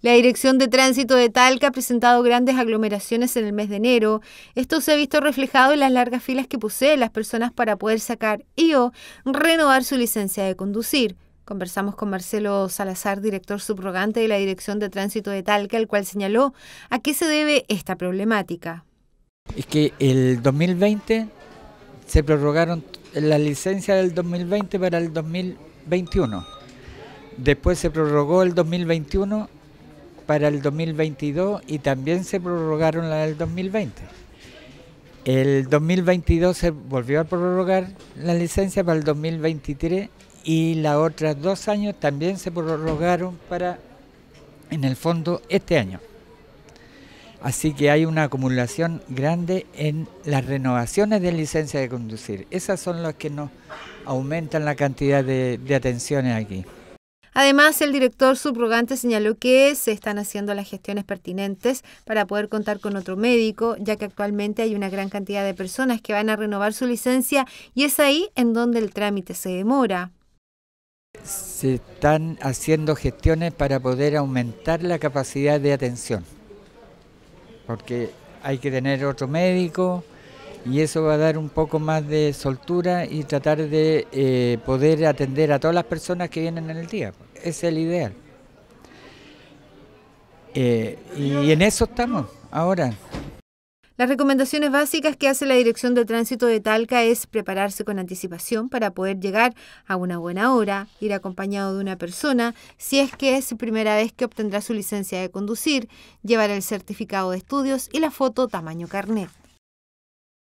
La Dirección de Tránsito de Talca ha presentado grandes aglomeraciones en el mes de enero. Esto se ha visto reflejado en las largas filas que poseen las personas para poder sacar y o renovar su licencia de conducir. Conversamos con Marcelo Salazar, director subrogante de la Dirección de Tránsito de Talca, el cual señaló a qué se debe esta problemática. Es que el 2020 se prorrogaron la licencia del 2020 para el 2021. Después se prorrogó el 2021 para el 2022 y también se prorrogaron la del 2020. El 2022 se volvió a prorrogar la licencia para el 2023 y las otras dos años también se prorrogaron para, en el fondo, este año. Así que hay una acumulación grande en las renovaciones de licencia de conducir. Esas son las que nos aumentan la cantidad de atenciones aquí. Además, el director subrogante señaló que se están haciendo las gestiones pertinentes para poder contar con otro médico, ya que actualmente hay una gran cantidad de personas que van a renovar su licencia y es ahí en donde el trámite se demora. Se están haciendo gestiones para poder aumentar la capacidad de atención, porque hay que tener otro médico, y eso va a dar un poco más de soltura y tratar de eh, poder atender a todas las personas que vienen en el día. Ese es el ideal. Eh, y en eso estamos ahora. Las recomendaciones básicas que hace la Dirección de Tránsito de Talca es prepararse con anticipación para poder llegar a una buena hora, ir acompañado de una persona, si es que es primera vez que obtendrá su licencia de conducir, llevar el certificado de estudios y la foto tamaño carnet.